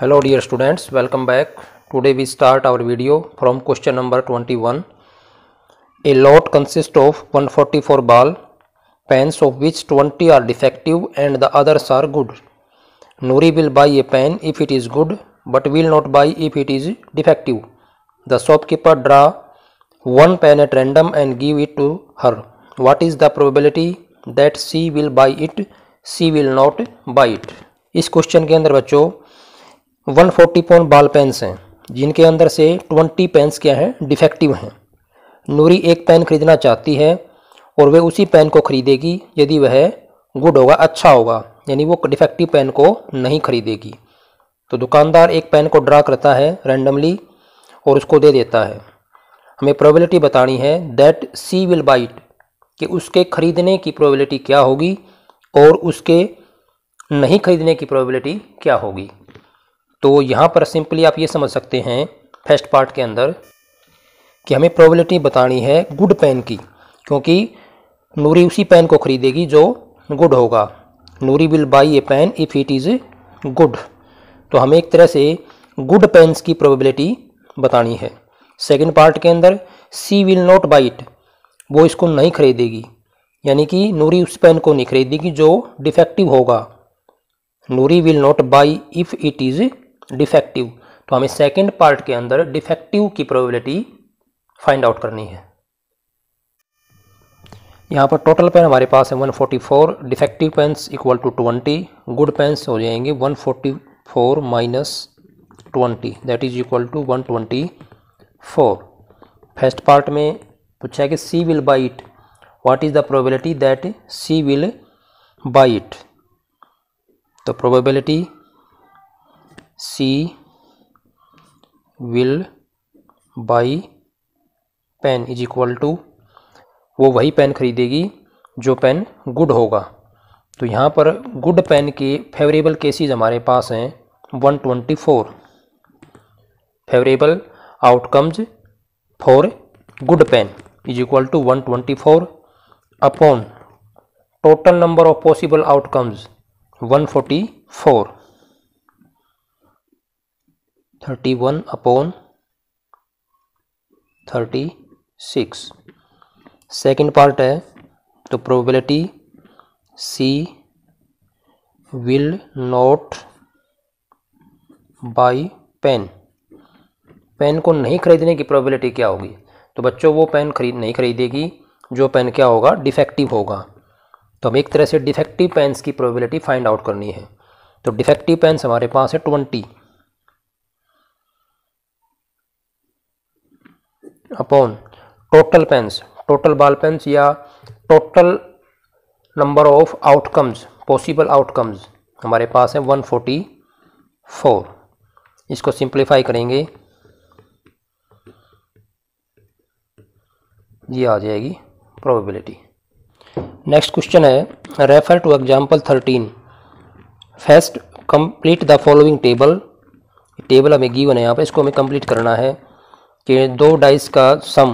Hello dear students welcome back today we start our video from question number 21 a lot consist of 144 ball pens of which 20 are defective and the others are good Noori will buy a pen if it is good but will not buy if it is defective the shopkeeper draw one pen at random and give it to her what is the probability that she will buy it C will not buy it इस question के अंदर बच्चों one forty पौन बाल pens हैं जिनके अंदर से ट्वेंटी पेन्स क्या हैं डिफेक्टिव हैं नूरी एक पेन खरीदना चाहती है और वह उसी पेन को खरीदेगी यदि वह गुड होगा अच्छा होगा यानी वो डिफेक्टिव पेन को नहीं खरीदेगी तो दुकानदार एक पेन को ड्रा करता है रैंडमली और उसको दे देता है हमें प्रोबेबिलिटी बतानी है दैट सी विल बाइट कि उसके खरीदने की प्रोबेबिलिटी क्या होगी और उसके नहीं खरीदने की प्रोबेबिलिटी क्या होगी तो यहाँ पर सिंपली आप ये समझ सकते हैं फर्स्ट पार्ट के अंदर कि हमें प्रोबेबिलिटी बतानी है गुड पेन की क्योंकि नूरी उसी पेन को खरीदेगी जो गुड होगा Noori will buy a pen if it is good तो हमें एक तरह से गुड पेन्स की प्रोबेबिलिटी बतानी है सेकंड पार्ट के अंदर सी विल नॉट बाइट वो इसको नहीं खरीदेगी यानी कि नूरी उस पेन को नहीं खरीदेगी जो डिफेक्टिव होगा Noori will not buy if it is defective तो हमें सेकेंड पार्ट के अंदर डिफेक्टिव की प्रोबेबिलिटी फाइंड आउट करनी है यहाँ पर टोटल पेन हमारे पास है 144 defective pens equal to 20 good pens हो जाएंगे 144 minus twenty that is equal to four first part में पूछा है कि she will buy it what is the probability that she will buy it तो probability she will buy pen is equal to वो वही pen खरीदेगी जो पेन गुड होगा तो यहाँ पर गुड पेन के फेवरेबल केसेस हमारे पास हैं 124 favourable outcomes for good pen is equal to one twenty four upon total number of possible outcomes one forty four thirty one upon thirty six second part है तो probability she will not buy pen pen को नहीं खरीदने की probability क्या होगी तो बच्चों वो पेन खरीद नहीं खरीदेगी जो पेन क्या होगा डिफेक्टिव होगा तो हम एक तरह से डिफेक्टिव पेन्स की प्रोबेबिलिटी फाइंड आउट करनी है तो डिफेक्टिव पेन्स हमारे पास है twenty upon total pens total ball pens या total number of outcomes possible outcomes हमारे पास है 144 इसको सिंप्लीफाई करेंगे ये आ जाएगी प्रोबेबिलिटी नेक्स्ट क्वेश्चन है refer to example 13 first complete the following table table हमें गिवन है यहाँ पे इसको हमें कंप्लीट करना है कि दो डाइस का सम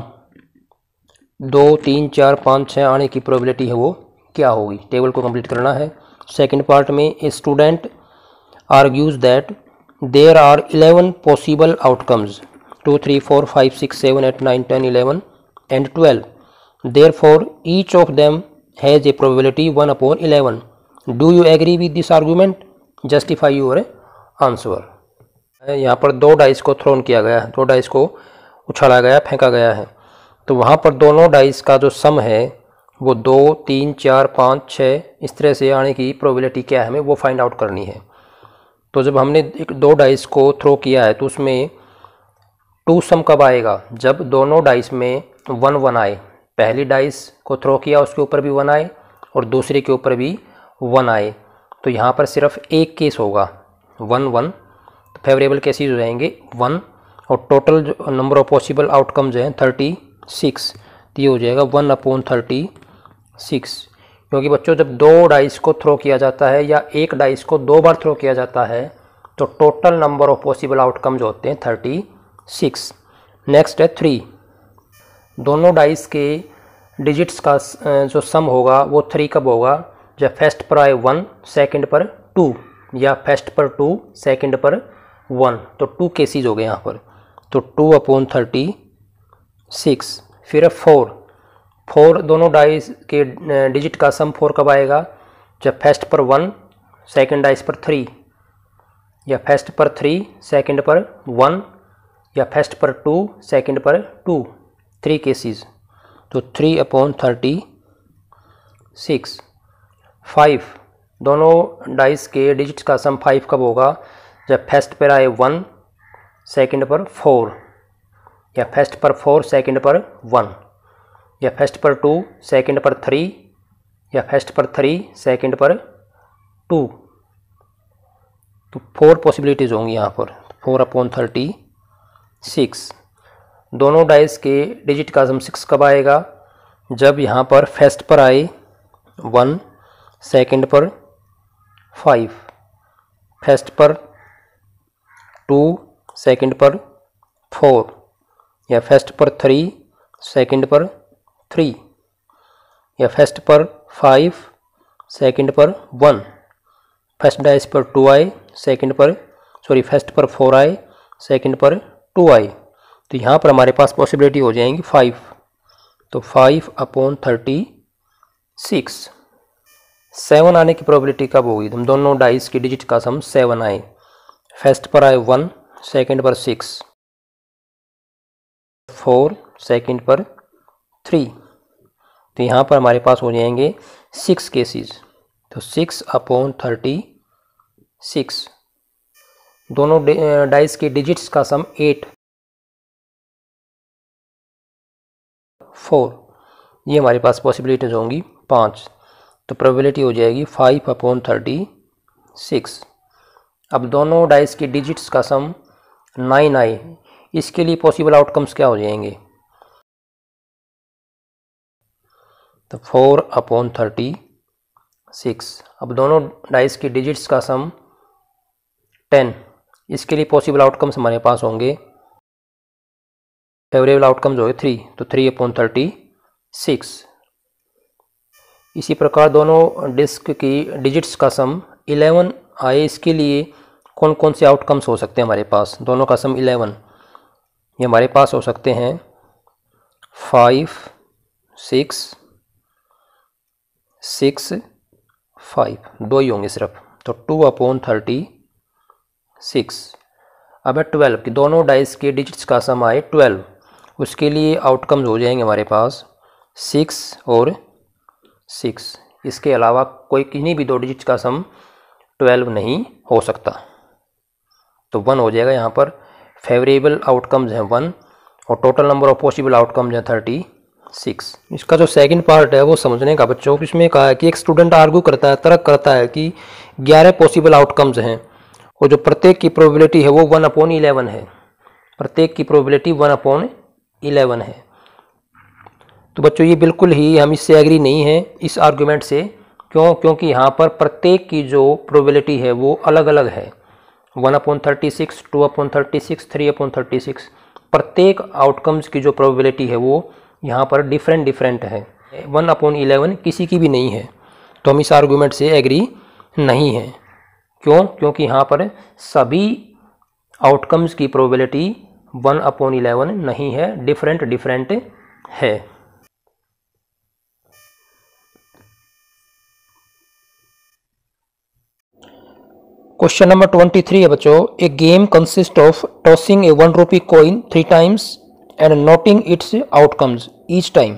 दो तीन चार पाँच छः आने की प्रोबेबिलिटी है वो क्या होगी टेबल को कंप्लीट करना है सेकंड पार्ट में student argues that there are eleven possible outcomes two three four five six seven eight nine ten eleven and twelve therefore each of them has a probability one upon eleven do you agree with this argument justify your answer यहाँ पर दो dice को throne किया गया है दो dice को उछाला गया फेंका गया है तो वहाँ पर दोनों डाइस का जो सम है वो दो तीन चार पाँच छः इस तरह से आने की प्रोबेबिलिटी क्या है हमें वो फाइंड आउट करनी है तो जब हमने एक दो डाइस को थ्रो किया है तो उसमें टू सम कब आएगा जब दोनों डाइस में वन वन आए पहली डाइस को थ्रो किया उसके ऊपर भी वन आए और दूसरे के ऊपर भी वन आए तो यहाँ पर सिर्फ एक केस होगा वन वन तो फेवरेबल केसेज हो जाएंगे वन और टोटल जो नंबर ऑफ पॉसिबल आउटकम जो है थर्टी सिक्स तो ये हो जाएगा वन अपॉन थर्टी सिक्स क्योंकि बच्चों जब दो डाइस को थ्रो किया जाता है या एक डाइस को दो बार थ्रो किया जाता है तो total number of possible outcome जो होते हैं थर्टी सिक्स नेक्स्ट है थ्री दोनों डाइस के डिजिट्स का जो सम होगा वो थ्री कब होगा जब फर्स्ट पर आए वन सेकंड पर टू या फर्स्ट पर टू सेकंड पर वन तो टू केसेस हो गए यहाँ पर तो टू अपॉन थर्टी सिक्स फिर फोर फोर दोनों डाइस के डिजिट का सम फोर कब आएगा जब फर्स्ट पर वन सेकंड डाइस पर थ्री या फर्स्ट पर थ्री सेकंड पर वन या फर्स्ट पर टू सेकंड पर टू थ्री केसेस तो three upon thirty six five दोनों डाइस के डिजिट्स का सम फाइव कब होगा जब फर्स्ट पर आए वन सेकंड पर फोर या फर्स्ट पर फोर सेकंड पर वन या फर्स्ट पर टू सेकंड पर थ्री या फर्स्ट पर थ्री सेकंड पर टू तो फोर पॉसिबिलिटीज़ होंगी यहाँ पर फोर अपॉन थर्टी सिक्स दोनों डाइस के डिजिट का सम सिक्स कब आएगा जब यहाँ पर फर्स्ट पर आए वन सेकंड पर फाइव फर्स्ट पर टू सेकंड पर फोर या फर्स्ट पर थ्री सेकंड पर थ्री या फर्स्ट पर फाइव सेकंड पर वन फर्स्ट डाइस पर टू आए सेकंड पर सॉरी फर्स्ट पर फोर आए सेकंड पर टू आए तो यहाँ पर हमारे पास पॉसिबिलिटी हो जाएंगी फाइव तो five upon thirty six seven आने की प्रोबेबिलिटी कब होगी तो हम दोनों डाइस की डिजिट का सम सेवन आए फर्स्ट पर आए वन सेकंड पर सिक्स फोर सेकंड पर थ्री तो यहाँ पर हमारे पास हो जाएंगे सिक्स केसेस तो सिक्स अपॉन थर्टी सिक्स दोनों डाइस के डिजिट्स का सम एट फोर ये हमारे पास पॉसिबिलिटीज होंगी पाँच तो प्रोबेबिलिटी हो जाएगी फाइव अपॉन थर्टी सिक्स अब दोनों डाइस के डिजिट्स का सम नाइन आई इसके लिए पॉसिबल आउटकम्स क्या हो जाएंगे तो फोर अपॉन थर्टी सिक्स अब दोनों डाइस की डिजिट्स का सम टेन इसके लिए पॉसिबल आउटकम्स हमारे पास होंगे फेवरेबल आउटकम्स होंगे थ्री तो थ्री अपॉन थर्टी सिक्स इसी प्रकार दोनों डिस्क की डिजिट्स का सम इलेवन आए इसके लिए कौन कौन से आउटकम्स हो सकते हैं हमारे पास दोनों का सम इलेवन ये हमारे पास हो सकते हैं फाइव सिक्स सिक्स फाइव दो ही होंगे सिर्फ तो टू अपॉन थर्टी सिक्स अब है ट्वेल्व की दोनों डाइस के डिजिट्स का सम आए ट्वेल्व उसके लिए आउटकम्स हो जाएंगे हमारे पास सिक्स और सिक्स इसके अलावा कोई किन्हीं भी दो डिजिट्स का सम ट्वेल्व नहीं हो सकता तो वन हो जाएगा यहाँ पर फेवरेबल आउटकम्स हैं वन और total number of possible outcomes हैं थर्टी सिक्स इसका जो सेकंड पार्ट है वो समझने का बच्चों इसमें कहा है कि एक स्टूडेंट आर्गू करता है तर्क करता है कि ग्यारह पॉसिबल आउटकम्स हैं और जो प्रत्येक की प्रोबेबिलिटी है वो वन अपॉन इलेवन है प्रत्येक की प्रोबेबिलिटी वन अपॉन इलेवन है तो बच्चों ये बिल्कुल ही हम इससे एग्री नहीं हैं इस आर्गूमेंट से क्यों क्योंकि यहाँ पर प्रत्येक की जो प्रोबेबिलिटी है वो अलग अलग है one upon thirty six two upon thirty six three upon thirty six प्रत्येक आउटकम्स की जो प्रोबेबिलिटी है वो यहाँ पर डिफरेंट डिफरेंट है वन अपॉन इलेवन किसी की भी नहीं है तो हम इस आर्गूमेंट से एग्री नहीं है क्यों क्योंकि यहाँ पर सभी आउटकम्स की प्रोबेबिलिटी वन अपॉन इलेवन नहीं है डिफरेंट डिफरेंट है क्वेश्चन नंबर ट्वेंटी थ्री है बच्चों a game consist of tossing a one rupee coin three times and noting its outcomes each time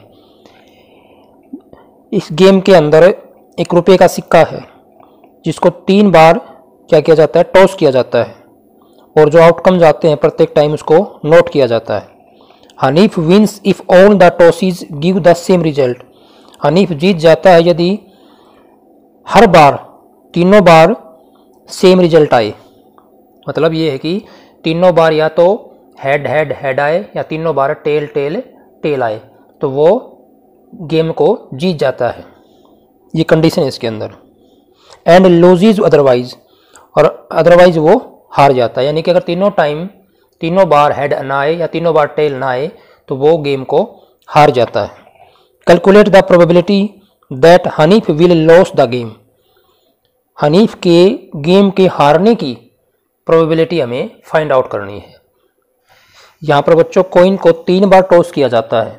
इस गेम के अंदर एक रुपये का सिक्का है जिसको तीन बार क्या किया जाता है टॉस किया जाता है और जो आउटकम्स आते हैं प्रत्येक टाइम उसको नोट किया जाता है Hanif wins if all the tosses give the same result Hanif जीत जाता है यदि हर बार तीनों बार सेम रिजल्ट आए मतलब ये है कि तीनों बार या तो हेड हेड हेड आए या तीनों बार टेल टेल टेल आए तो वो गेम को जीत जाता है ये कंडीशन है इसके अंदर एंड लूजीज अदरवाइज और अदरवाइज वो हार जाता है यानी कि अगर तीनों टाइम तीनों बार हेड ना आए या तीनों बार टेल ना आए तो वो गेम को हार जाता है calculate the probability that Hanif will loss the game Hanif के गेम के हारने की प्रोबेबिलिटी हमें फाइंड आउट करनी है यहाँ पर बच्चों कोइन को तीन बार टॉस किया जाता है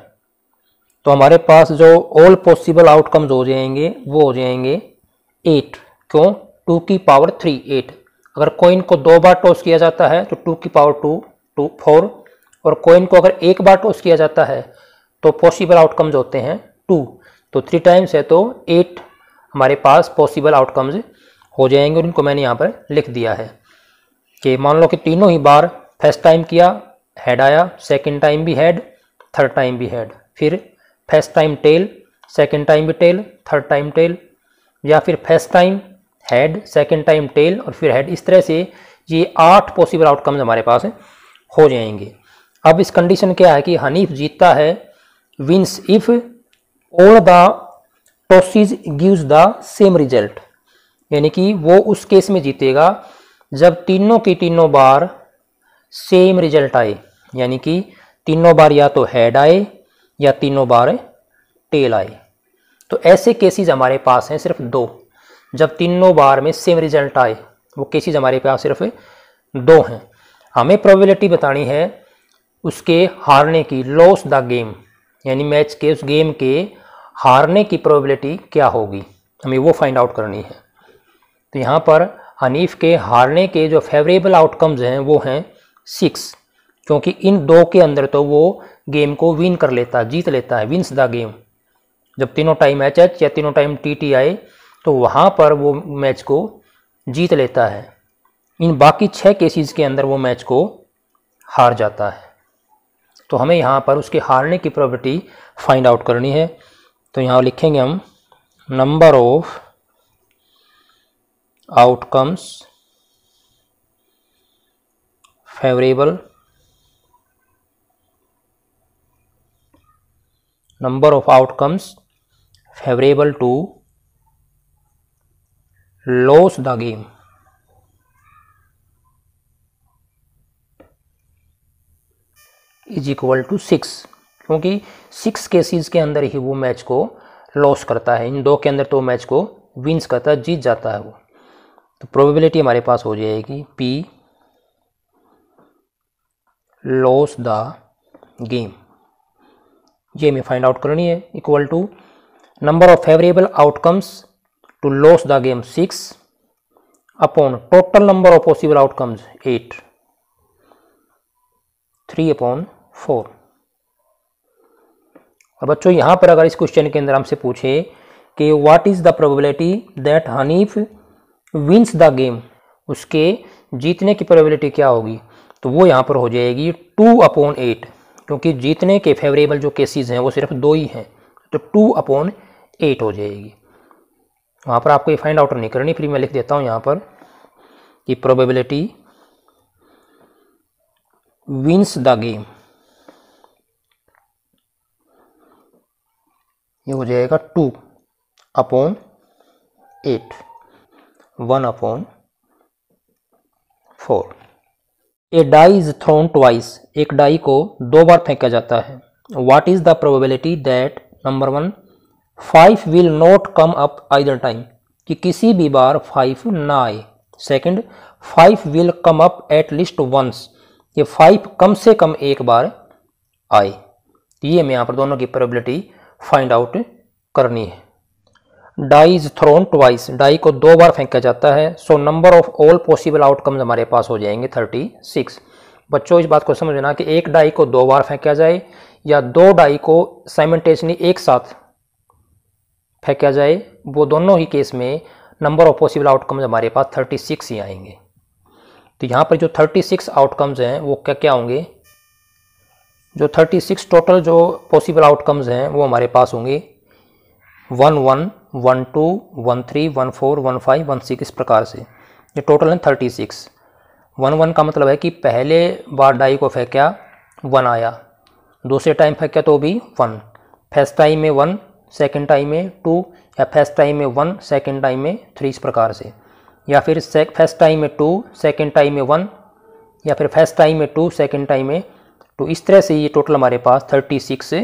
तो हमारे पास जो ऑल पॉसिबल आउटकम्स हो जाएंगे वो हो जाएंगे एट क्यों टू की पावर थ्री एट अगर कोइन को दो बार टॉस किया जाता है तो टू की पावर टू टू फोर और कोइन को अगर एक बार टॉस किया जाता है तो पॉसिबल आउटकम्स होते हैं टू तो थ्री टाइम्स है तो एट हमारे पास पॉसिबल आउटकम्स हो जाएंगे और इनको मैंने यहाँ पर लिख दिया है कि मान लो कि तीनों ही बार फर्स्ट टाइम किया हेड आया सेकेंड टाइम भी हेड थर्ड टाइम भी हेड फिर first time tail second time भी टेल थर्ड टाइम टेल या फिर first time head second time tail और फिर हेड इस तरह से ये आठ पॉसिबल आउटकम्स हमारे पास हो जाएंगे अब इस कंडीशन क्या है कि हनीफ जीतता है wins if all the tosses gives the same result यानी कि वो उस केस में जीतेगा जब तीनों की तीनों बार सेम रिजल्ट आए यानी कि तीनों बार या तो हेड आए या तीनों बार टेल आए तो ऐसे केसेस हमारे पास हैं सिर्फ दो जब तीनों बार में सेम रिजल्ट आए वो केसेस हमारे पास सिर्फ दो हैं हमें प्रोबेबिलिटी बतानी है उसके हारने की लॉस द गेम यानी मैच के उस गेम के हारने की प्रोबेबिलिटी क्या होगी हमें वो फाइंड आउट करनी है तो यहाँ पर हनीफ के हारने के जो फेवरेबल आउटकम्स हैं वो हैं सिक्स क्योंकि इन दो के अंदर तो वो गेम को विन कर लेता जीत लेता है विन्स द गेम जब तीनों टाइम एच एच या तीनों टाइम टी टी आए तो वहाँ पर वो मैच को जीत लेता है इन बाकी छः केसेस के अंदर वो मैच को हार जाता है तो हमें यहाँ पर उसके हारने की प्रॉपर्टी फाइंड आउट करनी है तो यहाँ लिखेंगे हम number of outcomes favorable number of outcomes favorable to lose the game is equal to six क्योंकि सिक्स केसेस के अंदर ही वो मैच को लॉस करता है इन दो के अंदर तो मैच को विंस करता है जीत जाता है वो तो प्रोबेबिलिटी हमारे पास हो जाएगी पी लॉस द गेम ये हमें फाइंड आउट करनी है equal to number of favourable outcomes to loss the game six upon total number of possible outcomes eight three upon four और बच्चों यहां पर अगर इस क्वेश्चन के अंदर हमसे पूछे कि what is the probability that Hanif wins the game उसके जीतने की प्रोबेबिलिटी क्या होगी तो वो यहाँ पर हो जाएगी टू अपॉन एट क्योंकि जीतने के फेवरेबल जो केसेस हैं वो सिर्फ दो ही हैं तो टू अपॉन एट हो जाएगी वहाँ पर आपको ये फाइंड आउट नहीं करनी फिर मैं लिख देता हूँ यहाँ पर कि प्रोबेबिलिटी विंस द गेम ये हो जाएगा two upon eight one upon four a die is thrown twice एक डाई को दो बार फेंका जाता है what is the probability that number one five will not come up either time कि किसी भी बार फाइव ना आए second five will come up at least once ये फाइव कम से कम एक बार आए ये हमें यहाँ पर दोनों की प्रोबेबिलिटी फाइंड आउट करनी है die is thrown twice die को दो बार फेंका जाता है so number of all possible outcomes हमारे पास हो जाएंगे थर्टी सिक्स बच्चों इस बात को समझना कि एक डाई को दो बार फेंका जाए या दो डाई को साइमल्टेनियसली एक साथ फेंका जाए वो दोनों ही केस में नंबर ऑफ पॉसिबल आउटकम्स हमारे पास थर्टी सिक्स ही आएंगे तो यहाँ पर जो थर्टी सिक्स आउटकम्स हैं वो क्या क्या होंगे जो थर्टी सिक्स टोटल जो पॉसिबल आउटकम्स हैं वो हमारे पास होंगे one one one two one three one four one five one six इस प्रकार से ये टोटल है थर्टी सिक्स वन वन का मतलब है कि पहले बार डाई को फेंक्या वन आया दूसरे टाइम फेंक्या तो भी वन फर्स्ट टाइम में वन सेकेंड टाइम में टू या फर्स्ट टाइम में वन सेकेंड टाइम में थ्री इस प्रकार से या फिर फर्स्ट टाइम में टू सेकेंड टाइम में वन या फिर फर्स्ट टाइम में टू सेकेंड टाइम में टू इस तरह से ये टोटल हमारे पास thirty six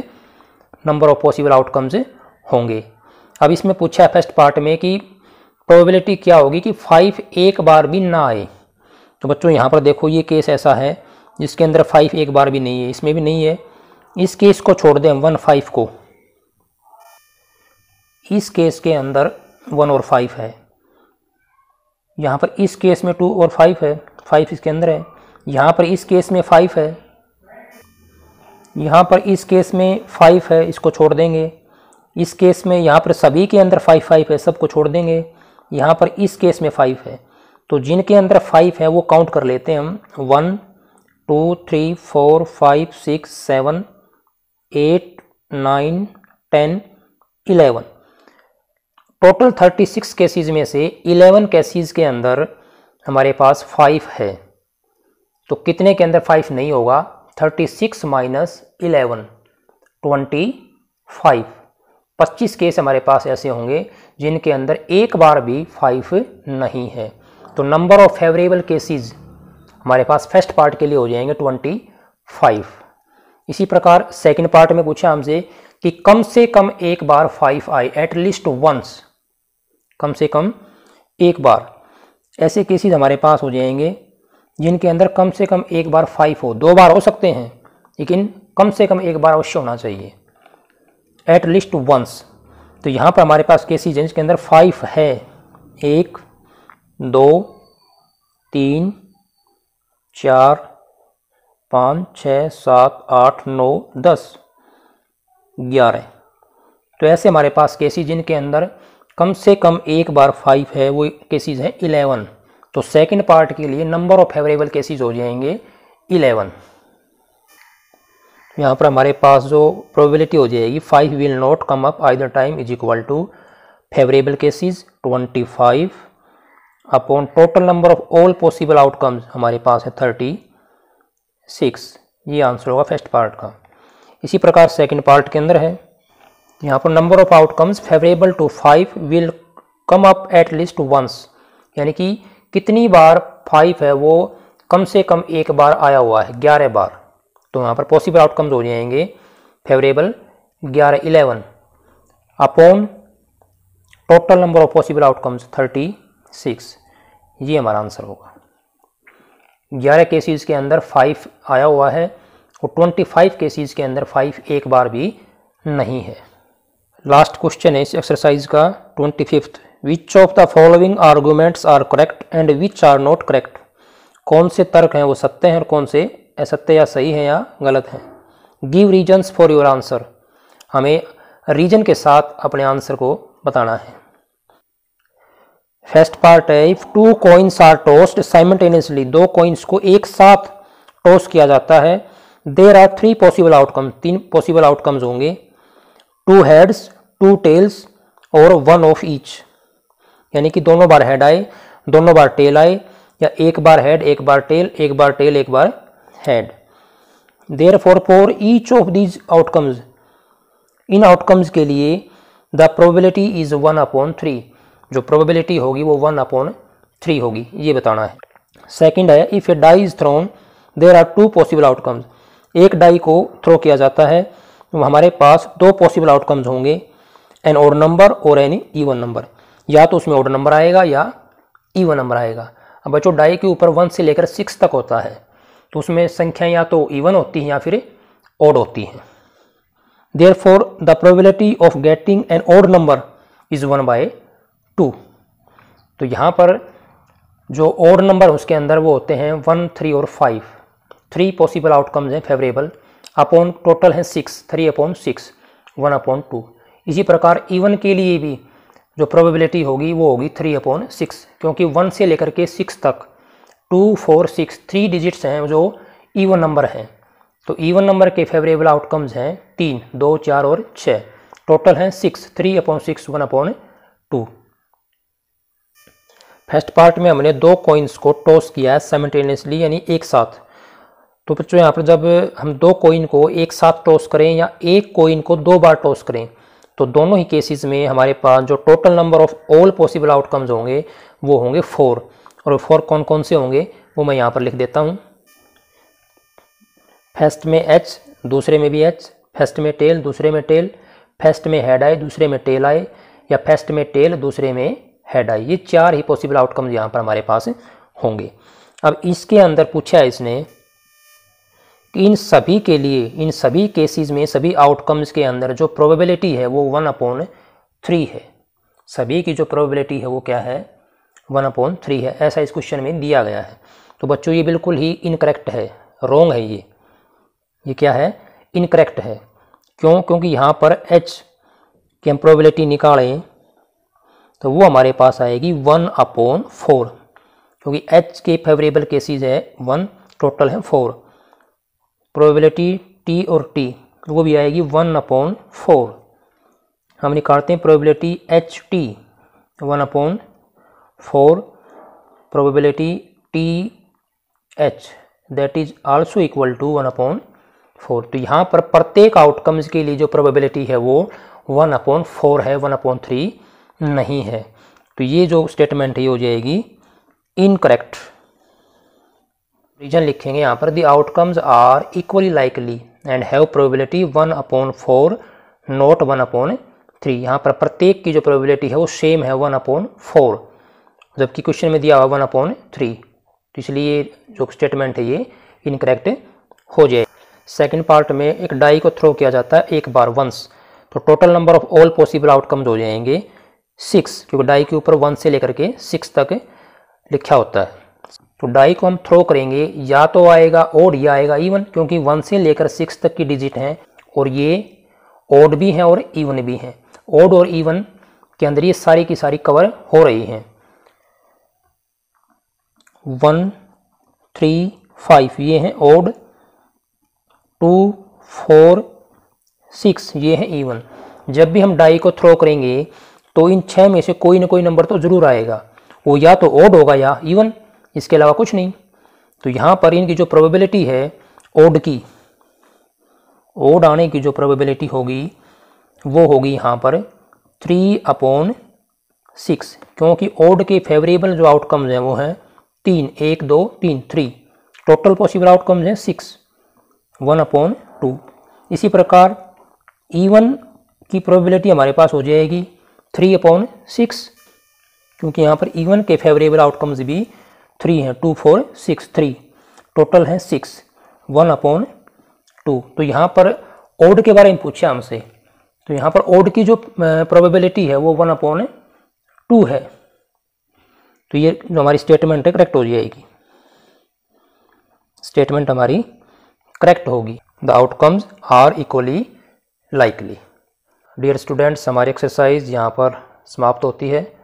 number of possible outcomes होंगे अब इसमें पूछा है फर्स्ट पार्ट में कि प्रोबेबिलिटी क्या होगी कि फाइव एक बार भी ना आए तो बच्चों यहाँ पर देखो ये केस ऐसा है जिसके अंदर फाइव एक बार भी नहीं है इसमें भी नहीं है इस केस को छोड़ दें वन फाइव को इस केस के अंदर वन और फाइव है यहाँ पर इस केस में टू और फाइव है फाइव इसके अंदर है यहाँ पर इस केस में फाइव है यहाँ पर इस केस में फाइव है इसको छोड़ देंगे इस केस में यहाँ पर सभी के अंदर फाइव फाइव है सबको छोड़ देंगे यहाँ पर इस केस में फाइव है तो जिनके अंदर फाइव है वो काउंट कर लेते हैं हम one two three four five six seven eight nine ten eleven total thirty six cases में से इलेवन केसेज के अंदर हमारे पास फाइव है तो कितने के अंदर फाइव नहीं होगा thirty six minus eleven twenty five 25 case हमारे पास ऐसे होंगे जिनके अंदर एक बार भी फाइव नहीं है तो नंबर ऑफ फेवरेबल केसेस हमारे पास फर्स्ट पार्ट के लिए हो जाएंगे 25 इसी प्रकार सेकंड पार्ट में पूछा हमसे कि कम से कम एक बार फाइव आए एटलीस्ट वंस कम से कम एक बार ऐसे केसेस हमारे पास हो जाएंगे जिनके अंदर कम से कम एक बार फाइव हो दो बार हो सकते हैं लेकिन कम से कम एक बार अवश्य होना चाहिए एट लिस्ट वंस तो यहाँ पर हमारे पास के सीजन्स के अंदर फाइव है एक दो तीन चार पाँच छः सात आठ नौ दस ग्यारह तो ऐसे हमारे पास केसेस जिनके अंदर कम से कम एक बार फाइव है वो केसेस हैं इलेवन तो सेकंड पार्ट के लिए नंबर ऑफ फेवरेबल केसेस हो जाएंगे इलेवन यहाँ पर हमारे पास जो प्रोबेबिलिटी हो जाएगी five will not come up the time is equal to favourable cases twenty five upon total number of all possible outcomes हमारे पास है थर्टी सिक्स ये आंसर होगा फर्स्ट पार्ट का इसी प्रकार सेकंड पार्ट के अंदर है यहाँ पर number of outcomes favourable to five will come up at least once यानी कि कितनी बार फाइव है वो कम से कम एक बार आया हुआ है ग्यारह बार तो यहाँ पर पॉसिबल आउटकम्स हो जाएंगे फेवरेबल ग्यारह eleven upon total number of possible outcomes thirty six ये हमारा आंसर होगा ग्यारह केसेस के अंदर फाइव आया हुआ है और ट्वेंटी फाइव केसेस के अंदर फाइव एक बार भी नहीं है लास्ट क्वेश्चन है इस एक्सरसाइज का twenty fifth which of the following arguments are correct and which are not correct कौन से तर्क हैं वो सत्य हैं और कौन से सत्य या सही है या गलत है give reasons for your answer हमें रीजन के साथ अपने आंसर को बताना है फर्स्ट पार्ट है if two coins are tossed simultaneously दो कॉइन्स को एक साथ टॉस किया जाता है there are three possible outcome तीन पॉसिबल आउटकम्स होंगे टू हेड्स टू टेल्स और वन ऑफ ईच यानी कि दोनों बार हेड आए दोनों बार टेल आए या एक बार हेड एक बार टेल एक बार टेल एक बार had. Therefore, for each of these outcomes, in outcomes के लिए the probability is one upon three जो probability होगी वो वन अपॉन थ्री होगी ये बताना है सेकंड है if a die is thrown there are two possible outcomes एक डाई को थ्रो किया जाता है तो हमारे पास दो पॉसिबल आउटकम्स होंगे एन ओड नंबर और एन ईवन नंबर या तो उसमें ऑड नंबर आएगा या ईवन नंबर आएगा अब बच्चों डाई के ऊपर वन से लेकर सिक्स तक होता है तो उसमें संख्या या तो इवन होती है या फिर ओड होती है therefore the probability of getting an odd number is one by two तो यहाँ पर जो ओड नंबर उसके अंदर वो होते हैं वन थ्री और फाइव थ्री पॉसिबल आउटकम्स हैं फेवरेबल अपॉन टोटल हैं six three upon six one upon two इसी प्रकार इवन के लिए भी जो प्रोबेबिलिटी होगी वो होगी थ्री अपॉन सिक्स क्योंकि वन से लेकर के सिक्स तक two four six three digits हैं जो ईवन नंबर हैं तो ईवन नंबर के फेवरेबल आउटकम्स हैं तीन दो चार और छः टोटल हैं six three upon six one upon two first part में हमने दो कॉइन्स को टॉस किया है सेमटेनियसली यानी एक साथ तो बच्चों यहाँ पर जब हम दो कॉइन को एक साथ टॉस करें या एक कॉइन को दो बार टॉस करें तो दोनों ही केसेस में हमारे पास जो total number of all possible outcomes होंगे वो होंगे फोर और फॉर कौन कौन से होंगे वो मैं यहाँ पर लिख देता हूँ फर्स्ट में एच दूसरे में भी एच फर्स्ट में टेल दूसरे में टेल फर्स्ट में हेड आए दूसरे में टेल आए या फर्स्ट में टेल दूसरे में हेड आए ये चार ही पॉसिबल आउटकम्स यहाँ पर हमारे पास होंगे अब इसके अंदर पूछा है इसने कि इन सभी के लिए इन सभी केसेस में सभी आउटकम्स के अंदर जो प्रोबेबिलिटी है वो वन अपॉन थ्री है सभी की जो प्रोबेबिलिटी है वो क्या है वन अपॉन थ्री है ऐसा इस क्वेश्चन में दिया गया है तो बच्चों ये बिल्कुल ही इनकरेक्ट है रोंग है ये ये क्या है इनकरेक्ट है क्यों क्योंकि यहाँ पर एच की हम प्रोबेबिलिटी निकालें तो वो हमारे पास आएगी वन अपॉन फोर क्योंकि एच के फेवरेबल केसेज है वन टोटल है फोर प्रोबेबिलिटी टी और टी वो भी आएगी वन अपॉन फोर हम निकालते हैं probability H T one upon four probability T H that is also equal to one upon four तो यहाँ पर प्रत्येक आउटकम्स के लिए जो प्रोबेबिलिटी है वो वन अपॉन फोर है वन अपॉन थ्री नहीं है तो ये जो स्टेटमेंट है हो जाएगी इनकरेक्ट रीजन लिखेंगे यहाँ पर the outcomes are equally likely and have probability one upon four not one upon three यहाँ पर प्रत्येक की जो प्रोबेबिलिटी है वो सेम है वन अपॉन फोर जबकि क्वेश्चन में दिया हुआ वन अपॉन थ्री तो इसलिए जो स्टेटमेंट है ये इनकरेक्ट हो जाए सेकंड पार्ट में एक डाई को थ्रो किया जाता है एक बार वंस तो total number of all possible outcomes हो जाएंगे सिक्स क्योंकि डाई के ऊपर वन से लेकर के सिक्स तक लिखा होता है तो डाई को हम थ्रो करेंगे या तो आएगा ओड या आएगा इवन क्योंकि वन से लेकर सिक्स तक की डिजिट हैं और ये ओड भी हैं और इवन भी हैं ओड और इवन के अंदर ये सारी की सारी कवर हो रही हैं वन थ्री फाइव ये हैं ओड टू फोर सिक्स ये हैं ईवन जब भी हम डाई को थ्रो करेंगे तो इन छः में से कोई ना कोई नंबर तो ज़रूर आएगा वो या तो ओड होगा या ईवन इसके अलावा कुछ नहीं तो यहाँ पर इनकी जो प्रोबेबिलिटी है ओड की ओड आने की जो प्रोबेबिलिटी होगी वो होगी यहाँ पर थ्री अपॉन सिक्स क्योंकि ओड के फेवरेबल जो आउटकम्स हैं वो हैं तीन एक दो तीन थ्री टोटल पॉसिबल आउटकम है सिक्स वन अपॉन टू इसी प्रकार ई वन की प्रोबेबिलिटी हमारे पास हो जाएगी थ्री अपॉन सिक्स क्योंकि यहाँ पर ई वन के फेवरेबल आउटकम्स भी थ्री हैं two four six three total है सिक्स वन अपॉन टू तो यहाँ पर ओड के बारे में पूछा हमसे तो यहाँ पर ओड की जो प्रोबेबिलिटी है वो वन अपॉन टू है तो ये जो हमारी स्टेटमेंट है करेक्ट हो जाएगी स्टेटमेंट हमारी करेक्ट होगी the outcomes are equally likely dear students हमारी एक्सरसाइज यहाँ पर समाप्त होती है